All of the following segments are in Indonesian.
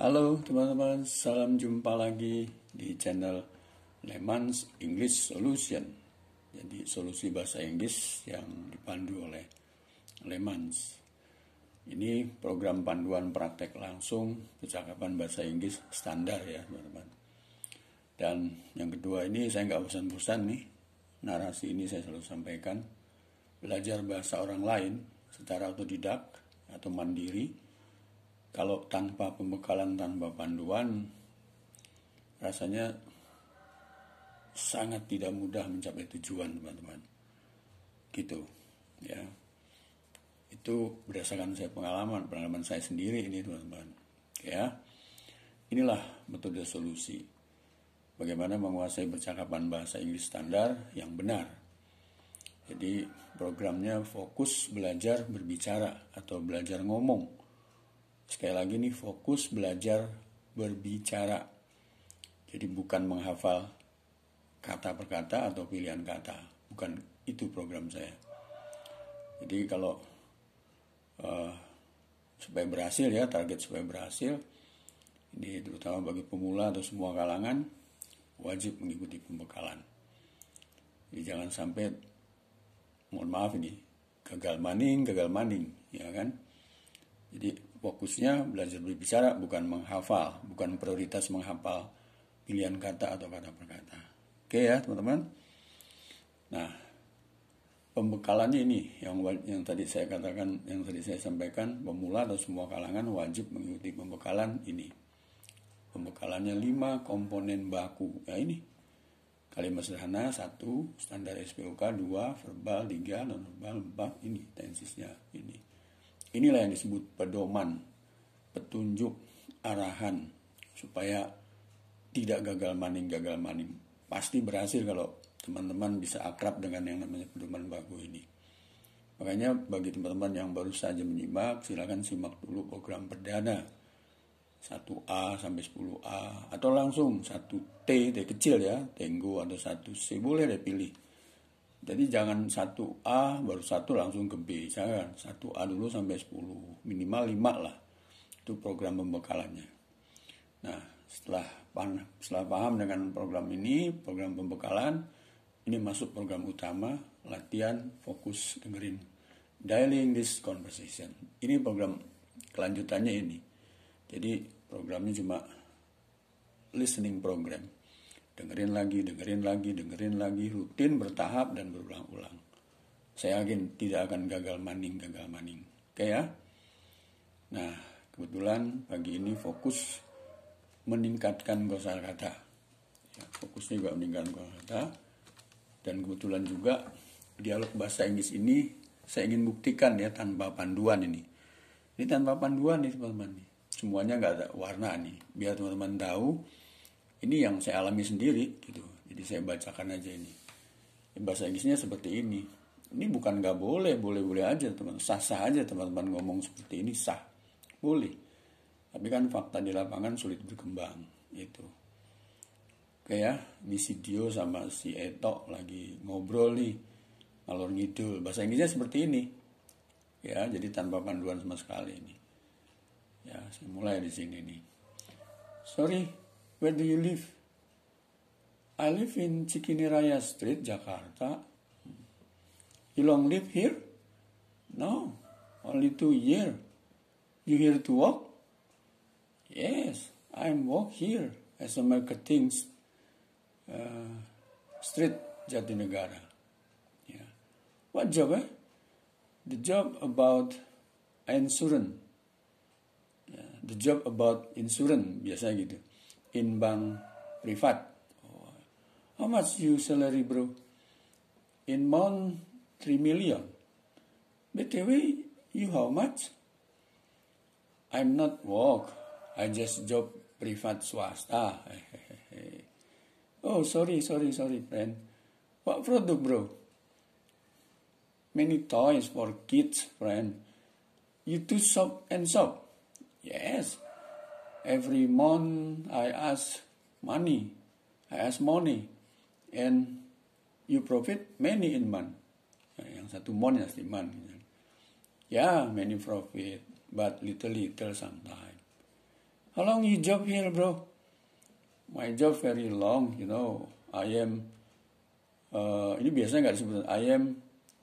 Halo teman-teman, salam jumpa lagi di channel Lemans English Solution. Jadi solusi bahasa Inggris yang dipandu oleh Lemans. Ini program panduan praktek langsung percakapan bahasa Inggris standar ya teman-teman. Dan yang kedua ini saya nggak bosan-bosan nih, narasi ini saya selalu sampaikan. Belajar bahasa orang lain secara otodidak atau mandiri kalau tanpa pembekalan tanpa panduan rasanya sangat tidak mudah mencapai tujuan teman-teman gitu ya itu berdasarkan saya pengalaman pengalaman saya sendiri ini teman-teman ya inilah metode solusi bagaimana menguasai percakapan bahasa Inggris standar yang benar jadi programnya fokus belajar berbicara atau belajar ngomong sekali lagi nih fokus belajar berbicara. Jadi bukan menghafal kata per kata atau pilihan kata, bukan itu program saya. Jadi kalau uh, supaya berhasil ya target supaya berhasil, ini terutama bagi pemula atau semua kalangan wajib mengikuti pembekalan. Jadi jangan sampai mohon maaf ini gagal maning, gagal maning, ya kan? Jadi fokusnya belajar berbicara bukan menghafal, bukan prioritas menghafal pilihan kata atau kata per kata. Oke ya teman-teman. Nah, pembekalannya ini yang yang tadi saya katakan, yang tadi saya sampaikan, pemula atau semua kalangan wajib mengikuti pembekalan ini. Pembekalannya 5 komponen baku. Ya ini. Kalimat sederhana 1, standar SPOK 2, verbal 3, nonverbal 4, ini tensisnya ini. Inilah yang disebut pedoman, petunjuk, arahan, supaya tidak gagal maning, gagal maning. Pasti berhasil kalau teman-teman bisa akrab dengan yang namanya pedoman baku ini. Makanya bagi teman-teman yang baru saja menyimak, silakan simak dulu program perdana 1A sampai 10A atau langsung 1T, T kecil ya, Tenggo atau 1C boleh deh pilih jadi jangan satu a baru satu langsung ke B. Jangan satu a dulu sampai 10. Minimal 5 lah. Itu program pembekalannya. Nah, setelah paham, setelah paham dengan program ini, program pembekalan, ini masuk program utama, latihan, fokus, dengerin. Dialing this conversation. Ini program kelanjutannya ini. Jadi programnya cuma listening program dengerin lagi, dengerin lagi, dengerin lagi, rutin, bertahap, dan berulang-ulang. Saya yakin tidak akan gagal maning, gagal maning. Oke ya? Nah, kebetulan pagi ini fokus meningkatkan kosa kata. Ya, fokusnya juga meningkatkan kosa kata. Dan kebetulan juga dialog bahasa Inggris ini saya ingin buktikan ya tanpa panduan ini. Ini tanpa panduan nih teman-teman. Semuanya nggak ada warna nih. Biar teman-teman tahu ini yang saya alami sendiri gitu jadi saya bacakan aja ini bahasa Inggrisnya seperti ini ini bukan nggak boleh boleh boleh aja teman sah sah aja teman-teman ngomong seperti ini sah boleh tapi kan fakta di lapangan sulit berkembang itu oke ya ini si Dio sama si Eto lagi ngobrol nih ngalor ngidul bahasa Inggrisnya seperti ini ya jadi tanpa panduan sama sekali ini ya saya mulai di sini nih sorry Where do you live? I live in Cikini Raya Street, Jakarta. You long live here? No, only two year. You here to walk? Yes, I'm walk here as a marketing uh, street Jatinegara. Yeah. What job? Eh? The job about insurance. Yeah, the job about insurance biasa gitu in bank privat. Oh, how much you salary bro? In month 3 million. BTW, you how much? I'm not work. I just job privat swasta. oh, sorry, sorry, sorry, friend. What product, bro? Many toys for kids, friend. You too shop and shop. Yes, every month I ask money, I ask money, and you profit many in month. Yang satu month ya satu month. Yeah, many profit, but little little sometimes. How long you job here, bro? My job very long, you know. I am uh, ini biasanya nggak disebut I am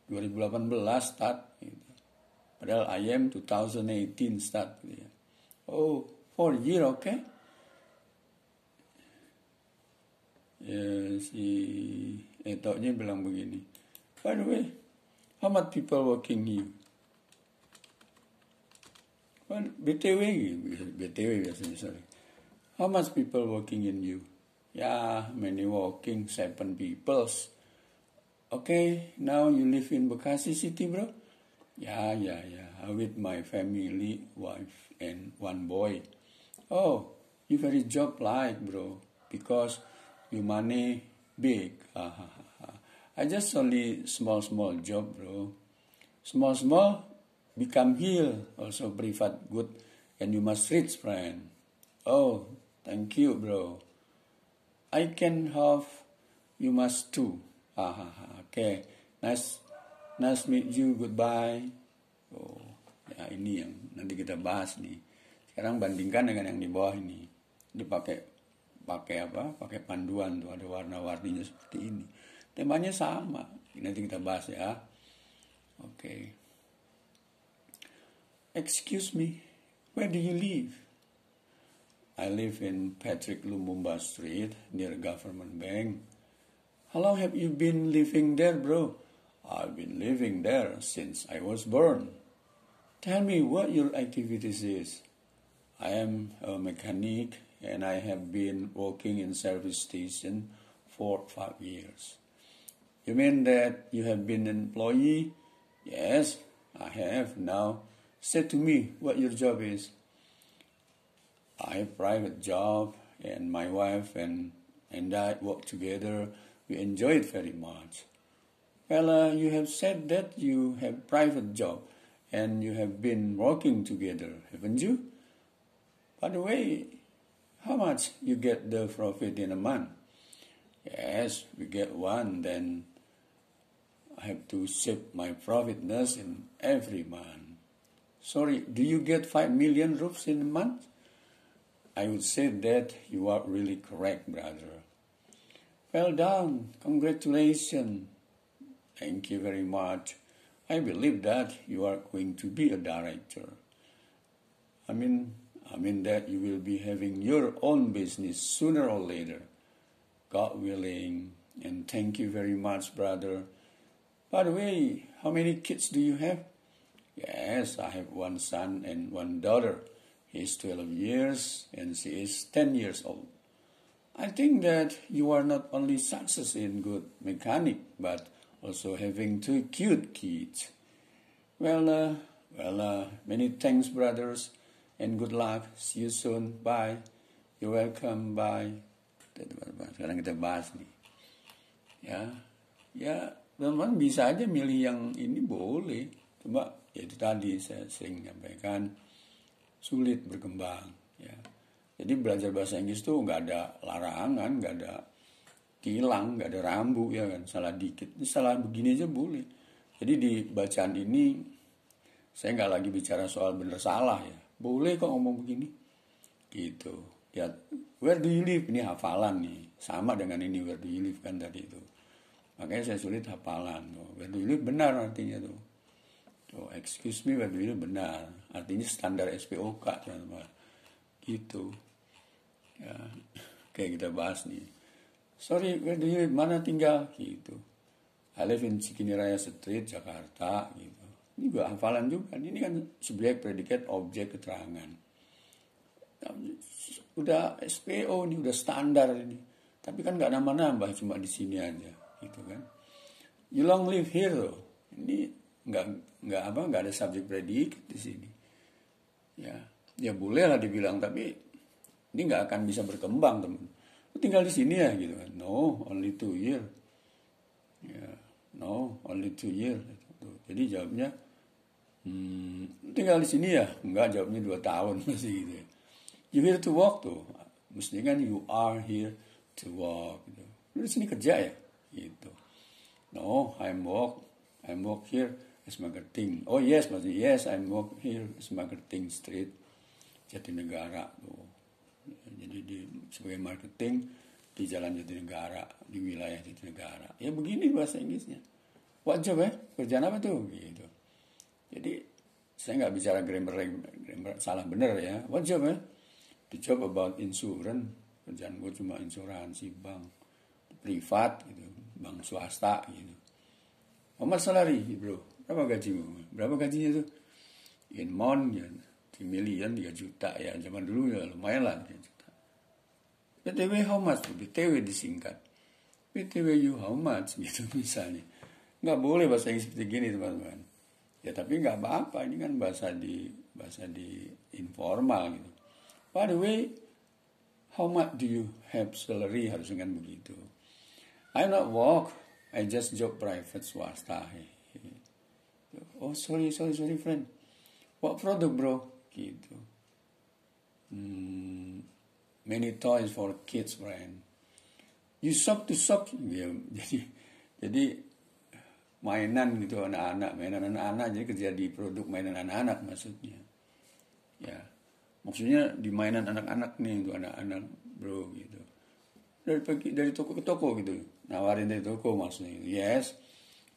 2018 start. Gitu. Padahal I am 2018 start. Gitu ya. Oh, 홀 okay 어깨 ya, si etoknya bilang begini by the way how much people working you well, btw btw biasanya sorry how much people working in you yeah many working seven peoples okay now you live in bekasi city bro yeah yeah yeah with my family wife and one boy oh, you very job like, bro, because your money big. I just only small, small job, bro. Small, small become heal, also private good, and you must rich friend. Oh, thank you, bro. I can have, you must too. okay, nice, nice meet you, goodbye. Oh, ya ini yang nanti kita bahas nih sekarang bandingkan dengan yang di bawah ini dipakai pakai apa pakai panduan tuh ada warna-warninya seperti ini temanya sama nanti kita bahas ya oke okay. excuse me where do you live I live in Patrick Lumumba Street near Government Bank. How long have you been living there, bro? I've been living there since I was born. Tell me what your activities is. I am a mechanic and I have been working in service station for five years. You mean that you have been an employee? Yes, I have. Now, say to me what your job is. I have private job and my wife and, and I work together. We enjoy it very much. Well, uh, you have said that you have private job and you have been working together, haven't you? By the way, how much you get the profit in a month? Yes, we get one, then I have to save my profitness in every month. Sorry, do you get 5 million rupees in a month? I would say that you are really correct, brother. Well done, congratulations. Thank you very much. I believe that you are going to be a director. I mean, I mean that you will be having your own business sooner or later, God willing. And thank you very much, brother. By the way, how many kids do you have? Yes, I have one son and one daughter. He is 12 years and she is 10 years old. I think that you are not only success in good mechanic, but also having two cute kids. Well, uh, well, uh, many thanks, brothers. and good luck. See you soon. Bye. You're welcome. Bye. Sekarang kita bahas nih. Ya, ya teman-teman bisa aja milih yang ini boleh. coba, ya itu tadi saya sering menyampaikan sulit berkembang. Ya. Jadi belajar bahasa Inggris tuh nggak ada larangan, nggak ada kilang, nggak ada rambu ya kan. Salah dikit, salah begini aja boleh. Jadi di bacaan ini saya nggak lagi bicara soal benar salah ya boleh kok ngomong begini gitu ya where do you live ini hafalan nih sama dengan ini where do you live kan tadi itu makanya saya sulit hafalan tuh where do you live benar artinya tuh tuh excuse me where do you live benar artinya standar SPOK teman-teman gitu ya kayak kita bahas nih sorry where do you live mana tinggal gitu I live in raya Street Jakarta gitu ini juga hafalan juga. Ini kan subjek, predikat, objek, keterangan. Udah SPO ini udah standar ini. Tapi kan nggak nambah-nambah, cuma di sini aja, gitu kan. You long live here loh. Ini nggak nggak apa nggak ada subjek predikat di sini. Ya, ya boleh lah dibilang, tapi ini nggak akan bisa berkembang teman. Lu tinggal di sini ya gitu kan. No, only two year. Ya, no, only two year. Jadi jawabnya hmm, tinggal di sini ya enggak jawabnya dua tahun masih gitu ya. you here to walk tuh mestinya kan you are here to walk. gitu. lu di sini kerja ya gitu no I'm walk, I'm walk here as marketing oh yes maksudnya yes I'm walk here as marketing street negara tuh jadi di sebagai marketing di jalan negara di wilayah negara ya begini bahasa Inggrisnya what job ya kerjaan apa tuh gitu jadi saya nggak bicara grammar, grammar salah benar ya. What job ya? The job about insurance. Kerjaan gue cuma insuransi bank privat gitu, bank swasta gitu. How much salary, bro? Berapa gajimu? Berapa gajinya tuh? In mon ya, million, 3 juta ya. Zaman dulu ya lumayan lah 3 juta. BTW how much? BTW disingkat. BTW you how much? Gitu misalnya. Nggak boleh bahasa Inggris seperti gini teman-teman ya tapi nggak apa-apa ini kan bahasa di bahasa di informal gitu by the way how much do you have salary harusnya kan begitu I not work I just job private swasta oh sorry sorry sorry friend what product bro gitu hmm, many toys for kids friend you shop to shop ya, jadi jadi mainan gitu anak-anak mainan anak-anak jadi kerja di produk mainan anak-anak maksudnya ya maksudnya di mainan anak-anak nih untuk anak-anak bro gitu dari pergi dari toko ke toko gitu nawarin dari toko maksudnya gitu. yes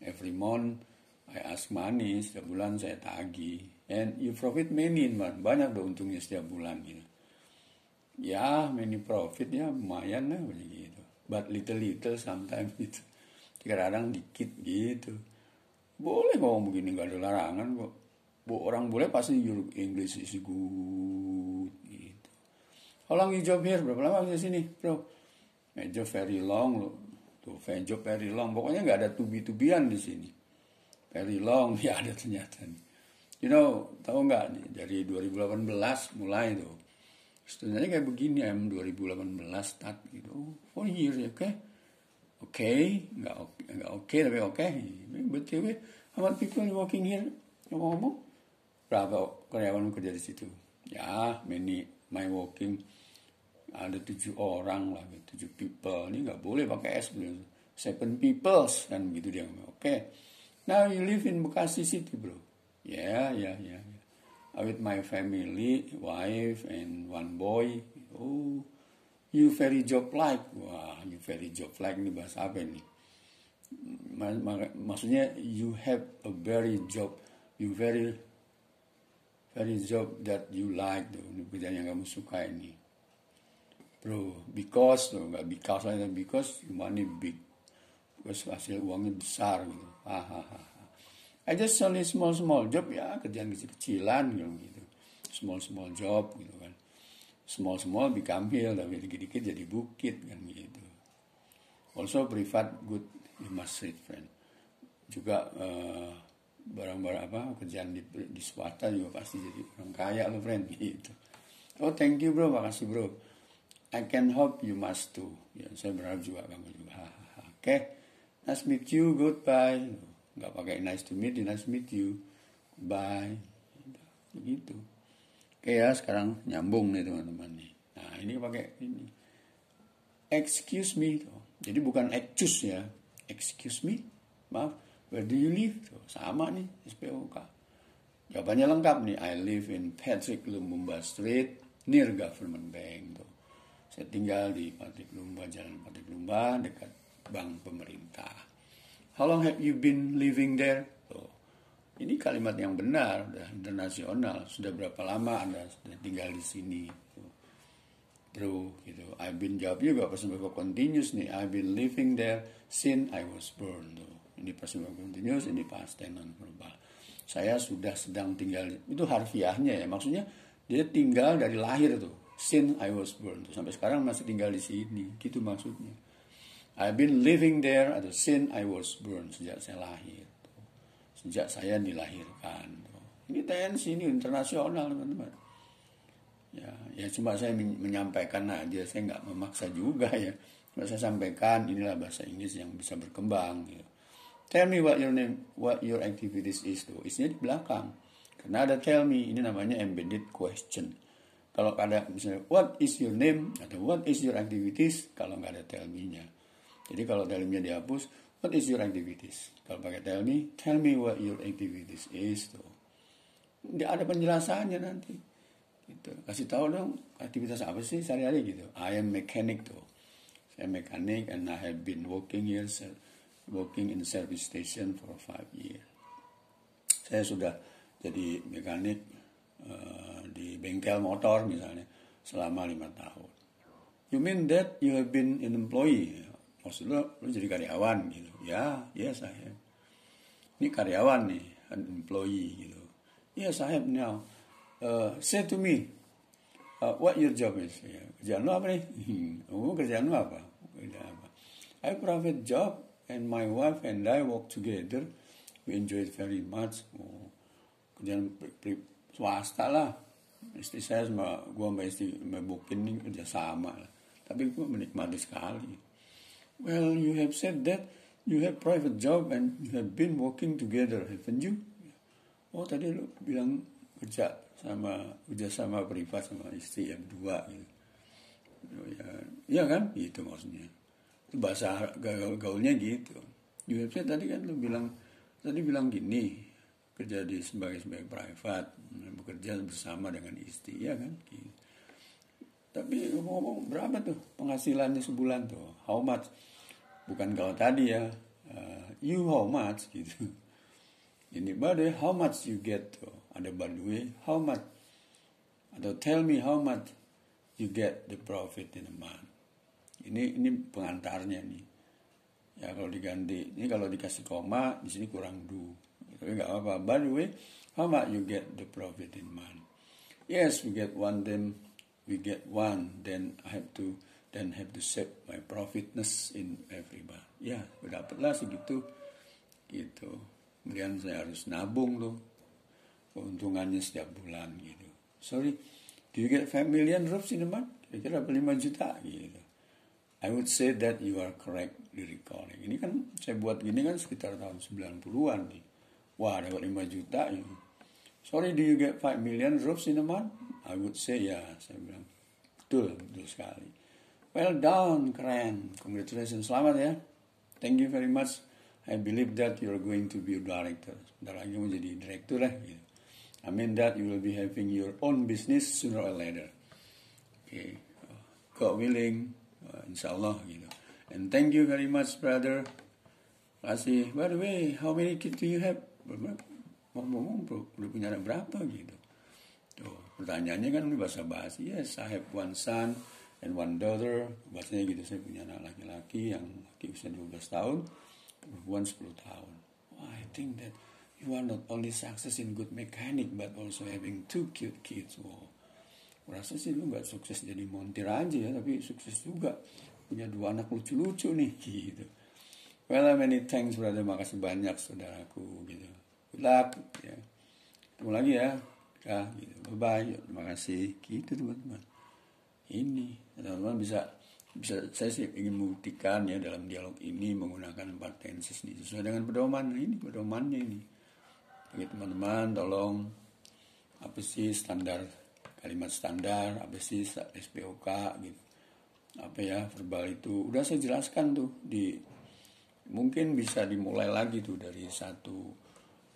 every month I ask money setiap bulan saya tagi and you profit many man banyak dong untungnya setiap bulan gitu ya many profit ya lumayan lah gitu but little little sometimes gitu kadang dikit gitu boleh kok begini nggak ada larangan kok Bo, orang boleh pasti juru inggris is good gitu. How long you job here? Berapa lama di sini, bro? My job very long loh. Tuh, my job very long. Pokoknya nggak ada tubi-tubian di sini. Very long ya ada ternyata. Nih. You know, tahu nggak dari 2018 mulai tuh. Sebenarnya kayak begini, M 2018 start gitu. Oh, four years, ya, oke? Okay? oke okay. nggak oke okay, nggak oke okay, tapi oke okay. btw amat people working here ngomong-ngomong berapa karyawan kerja di situ ya many my working ada tujuh orang lah gitu. tujuh people ini nggak boleh pakai s bro gitu. seven peoples dan begitu dia ngomong oke okay. now you live in Bekasi City bro ya, ya ya ya with my family wife and one boy oh you very job like wah you very job like ini bahasa apa ini maksudnya you have a very job you very very job that you like tuh ini pekerjaan yang kamu suka ini bro because tuh nggak because lah because you money big because hasil uangnya besar gitu hahaha I just only small small job ya kerjaan kecil kecilan gitu small small job gitu small-small become hill, tapi dikit-dikit jadi bukit kan gitu. Also privat good, you must read friend. Juga barang eh, barang-barang apa kerjaan di, di swasta juga pasti jadi orang kaya lo friend gitu. Oh thank you bro, makasih bro. I can hope you must too. Ya, saya berharap juga kamu juga. Oke, okay. nice meet you, goodbye. Nggak pakai nice to meet you, nice meet you, bye. Begitu. Oke ya sekarang nyambung nih teman-teman nih nah ini pakai ini excuse me tuh. jadi bukan excuse ya excuse me maaf where do you live tuh. sama nih SPOK jawabannya lengkap nih I live in Patrick Lumumba Street near Government Bank tuh saya tinggal di Patrick Lumumba, Jalan Patrick Lumumba, dekat bank pemerintah how long have you been living there tuh ini kalimat yang benar, sudah internasional. Sudah berapa lama Anda sudah tinggal di sini? Bro, gitu. I've been jawab juga present verb continuous nih. I've been living there since I was born. Tuh. Ini present verb continuous, ini past tense non verbal. Saya sudah sedang tinggal itu harfiahnya ya. Maksudnya dia tinggal dari lahir tuh. Since I was born tuh. sampai sekarang masih tinggal di sini. Gitu maksudnya. I've been living there atau since I was born sejak saya lahir sejak saya dilahirkan. Ini tensi ini internasional teman-teman. Ya, ya cuma saya menyampaikan aja, saya nggak memaksa juga ya. Cuma saya sampaikan inilah bahasa Inggris yang bisa berkembang. Gitu. Tell me what your name, what your activities is tuh. Isinya di belakang. Karena ada tell me, ini namanya embedded question. Kalau ada misalnya what is your name atau what is your activities, kalau nggak ada tell me-nya. Jadi kalau tell me-nya dihapus, What is your activities? Kalau pakai tell me, tell me what your activities is tuh. Nggak ada penjelasannya nanti. Gitu. Kasih tahu dong aktivitas apa sih sehari-hari gitu. I am mechanic tuh. Saya mechanic and I have been working here working in service station for five years. Saya sudah jadi mekanik uh, di bengkel motor misalnya selama lima tahun. You mean that you have been an employee maksud lo lo jadi karyawan gitu ya ya saya ini karyawan nih an employee gitu ya saya now uh, eh, say to me uh, what your job is ya, kerjaan lo apa nih hmm, oh, kerjaan lo apa kerjaan apa I private job and my wife and I work together we enjoy it very much oh, kerjaan pri, swasta lah istri saya sama gua sama istri sama ini kerja sama lah tapi gua menikmati sekali Well, you have said that you have private job and you have been working together, haven't you? Oh, tadi lu bilang kerja sama kerja sama privat sama istri yang dua gitu. Ya. Oh, ya, ya kan? Itu maksudnya. Itu bahasa gaul gaulnya gitu. You have said tadi kan lu bilang tadi bilang gini kerja di sebagai sebagai privat bekerja bersama dengan istri ya kan gitu. tapi ngomong-ngomong berapa tuh penghasilannya sebulan tuh how much bukan kalau tadi ya uh, you how much gitu ini badai how much you get tuh ada badui how much atau tell me how much you get the profit in a month ini ini pengantarnya nih ya kalau diganti ini kalau dikasih koma di sini kurang do tapi nggak apa-apa by the how much you get the profit in month yes we get one then we get one then I have to dan have to set my profitness in every bar. Ya, dapatlah segitu. Gitu. Kemudian saya harus nabung loh. Keuntungannya setiap bulan gitu. Sorry, do you get 5 million rupiah in a month? Kira-kira 5 juta gitu. I would say that you are correct di recording. Ini kan saya buat gini kan sekitar tahun 90-an nih. Wah, dapat 5 juta ya. Sorry, do you get 5 million rupiah in a month? I would say ya, yeah. saya bilang. Betul, betul sekali Well done, keren. Congratulations, selamat ya. Thank you very much. I believe that you're going to be a director. Ntar lagi mau jadi direktur lah. Gitu. I mean that you will be having your own business sooner or later. Okay. God willing, uh, insya Allah gitu. And thank you very much, brother. Kasih. By the way, how many kids do you have? Ngomong-ngomong, udah punya anak berapa gitu? Tuh, oh, pertanyaannya kan ini bahasa basi. Yes, I have one son and one daughter bahasanya gitu saya punya anak laki-laki yang laki usia 12 tahun perempuan 10 tahun well, I think that you are not only success in good mechanic but also having two cute kids wow merasa sih lu nggak sukses jadi montir aja ya tapi sukses juga punya dua anak lucu-lucu nih gitu well uh, many thanks brother makasih banyak saudaraku gitu good luck ya ketemu lagi ya ya gitu bye bye terima kasih gitu teman-teman ini teman-teman bisa bisa saya sih ingin membuktikan ya dalam dialog ini menggunakan empat tenses ini sesuai dengan pedoman ini pedomannya ini bagi teman-teman tolong apa sih standar kalimat standar apa sih SPOK gitu apa ya verbal itu udah saya jelaskan tuh di mungkin bisa dimulai lagi tuh dari satu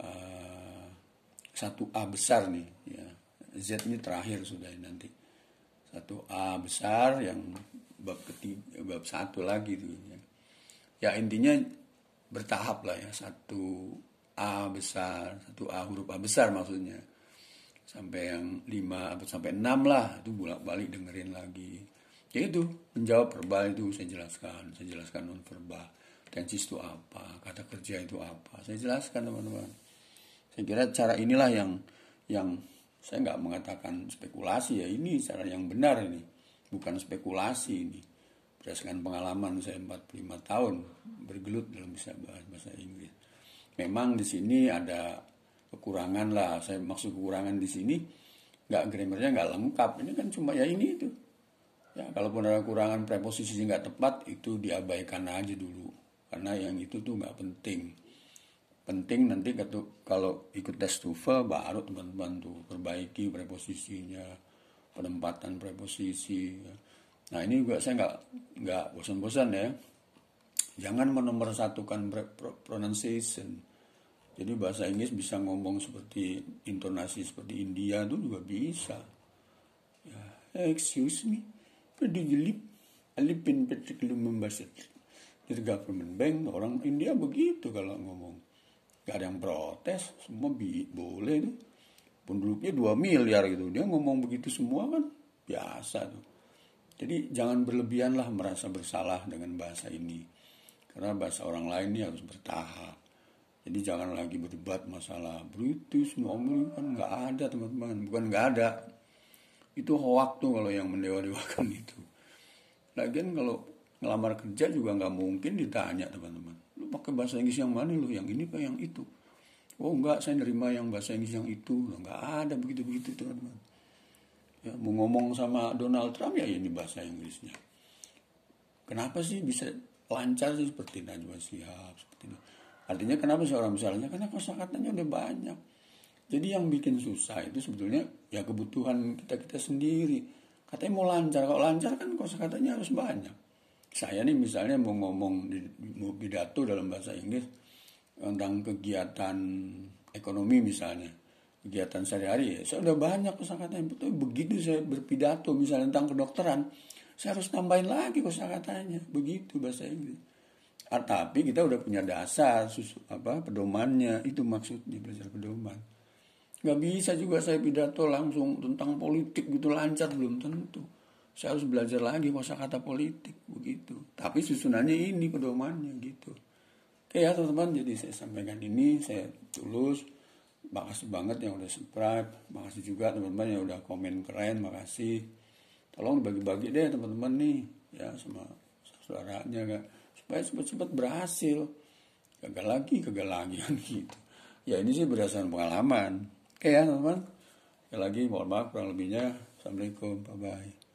uh, satu A besar nih ya Z ini terakhir sudah nanti satu A besar yang bab ketiga bab satu lagi itu ya. ya. intinya bertahap lah ya satu A besar satu A huruf A besar maksudnya sampai yang lima atau sampai enam lah itu bolak-balik dengerin lagi ya itu menjawab verbal itu saya jelaskan saya jelaskan non verbal tensis itu apa kata kerja itu apa saya jelaskan teman-teman saya kira cara inilah yang yang saya nggak mengatakan spekulasi ya ini cara yang benar ini bukan spekulasi ini berdasarkan pengalaman saya 45 tahun bergelut dalam bisa bahasa Inggris memang di sini ada kekurangan lah saya maksud kekurangan di sini nggak grammarnya nggak lengkap ini kan cuma ya ini itu ya kalaupun ada kekurangan preposisi nggak tepat itu diabaikan aja dulu karena yang itu tuh nggak penting penting nanti kalau ikut tes TOEFL baru teman-teman tuh perbaiki preposisinya penempatan preposisi ya. nah ini juga saya nggak nggak bosan-bosan ya jangan menomorsatukan pronunciation jadi bahasa Inggris bisa ngomong seperti intonasi seperti India tuh juga bisa ya, excuse me could you alipin petik little the government bank orang India begitu kalau ngomong gak ada yang protes semua bi boleh nih penduduknya 2 miliar gitu dia ngomong begitu semua kan biasa tuh jadi jangan berlebihan lah merasa bersalah dengan bahasa ini karena bahasa orang lain ini harus bertahap jadi jangan lagi berdebat masalah British, Nomor kan nggak ada teman-teman, bukan nggak ada. Itu hoak tuh kalau yang mendewa-dewakan itu. Lagian kalau ngelamar kerja juga nggak mungkin ditanya teman-teman lu pakai bahasa Inggris yang mana lu yang ini pak yang itu oh enggak saya nerima yang bahasa Inggris yang itu enggak ada begitu begitu teman-teman ya, mau ngomong sama Donald Trump ya ini bahasa Inggrisnya kenapa sih bisa lancar sih seperti Najwa Shihab seperti ini artinya kenapa seorang orang misalnya karena kosakatanya udah banyak jadi yang bikin susah itu sebetulnya ya kebutuhan kita kita sendiri katanya mau lancar kalau lancar kan kosakatanya harus banyak saya nih misalnya mau ngomong mau pidato dalam bahasa Inggris tentang kegiatan ekonomi misalnya kegiatan sehari-hari ya. saya udah banyak kosakata yang betul begitu saya berpidato misalnya tentang kedokteran saya harus tambahin lagi kosakatanya begitu bahasa Inggris ah, tapi kita udah punya dasar susu, apa pedomannya itu maksudnya belajar pedoman nggak bisa juga saya pidato langsung tentang politik gitu lancar belum tentu saya harus belajar lagi kata politik begitu tapi susunannya ini pedomannya gitu oke ya teman-teman jadi saya sampaikan ini saya tulus makasih banget yang udah subscribe makasih juga teman-teman yang udah komen keren makasih tolong bagi-bagi deh teman-teman nih ya sama saudaranya gak supaya cepet-cepet berhasil gagal lagi gagal lagi kan gitu ya ini sih berdasarkan pengalaman oke ya teman-teman lagi mohon maaf kurang lebihnya assalamualaikum bye bye